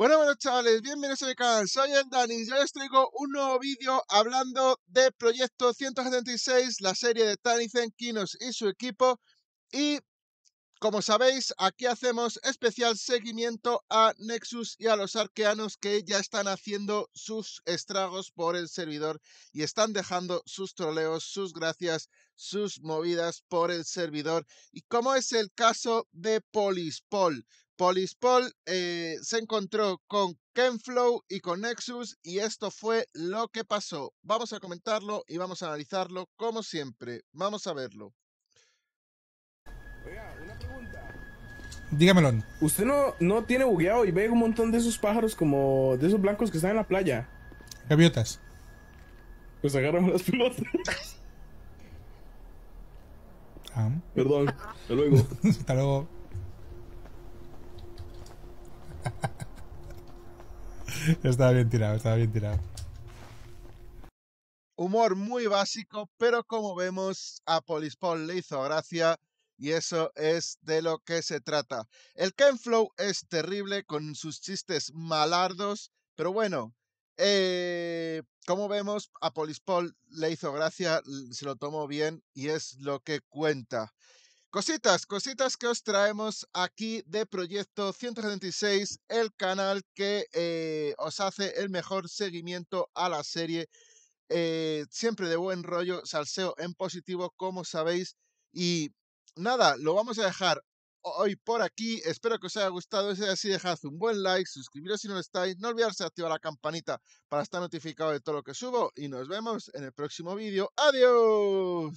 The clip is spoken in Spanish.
Bueno, bueno chavales, bienvenidos a mi canal, soy el Danis y hoy os traigo un nuevo vídeo hablando de Proyecto 176, la serie de Tanizen Kinos y su equipo y como sabéis aquí hacemos especial seguimiento a Nexus y a los arqueanos que ya están haciendo sus estragos por el servidor y están dejando sus troleos, sus gracias, sus movidas por el servidor y como es el caso de Polispol. Polispol eh, se encontró con Kenflow y con Nexus y esto fue lo que pasó. Vamos a comentarlo y vamos a analizarlo como siempre. Vamos a verlo. Oiga, una pregunta. Dígamelo. ¿Usted no, no tiene bugueado y ve un montón de esos pájaros como de esos blancos que están en la playa? Gaviotas. Pues agarramos las pelotas. Ah. Perdón, hasta luego. hasta luego. estaba bien tirado, estaba bien tirado. Humor muy básico, pero como vemos, a Polispol le hizo gracia y eso es de lo que se trata. El Ken Flow es terrible con sus chistes malardos, pero bueno, eh, como vemos, a Polispol le hizo gracia, se lo tomó bien y es lo que cuenta. Cositas, cositas que os traemos aquí de Proyecto 176, el canal que eh, os hace el mejor seguimiento a la serie. Eh, siempre de buen rollo, salseo en positivo, como sabéis. Y nada, lo vamos a dejar hoy por aquí. Espero que os haya gustado. Si es así, dejad un buen like, suscribiros si no lo estáis. No olvidarse de activar la campanita para estar notificado de todo lo que subo. Y nos vemos en el próximo vídeo. ¡Adiós!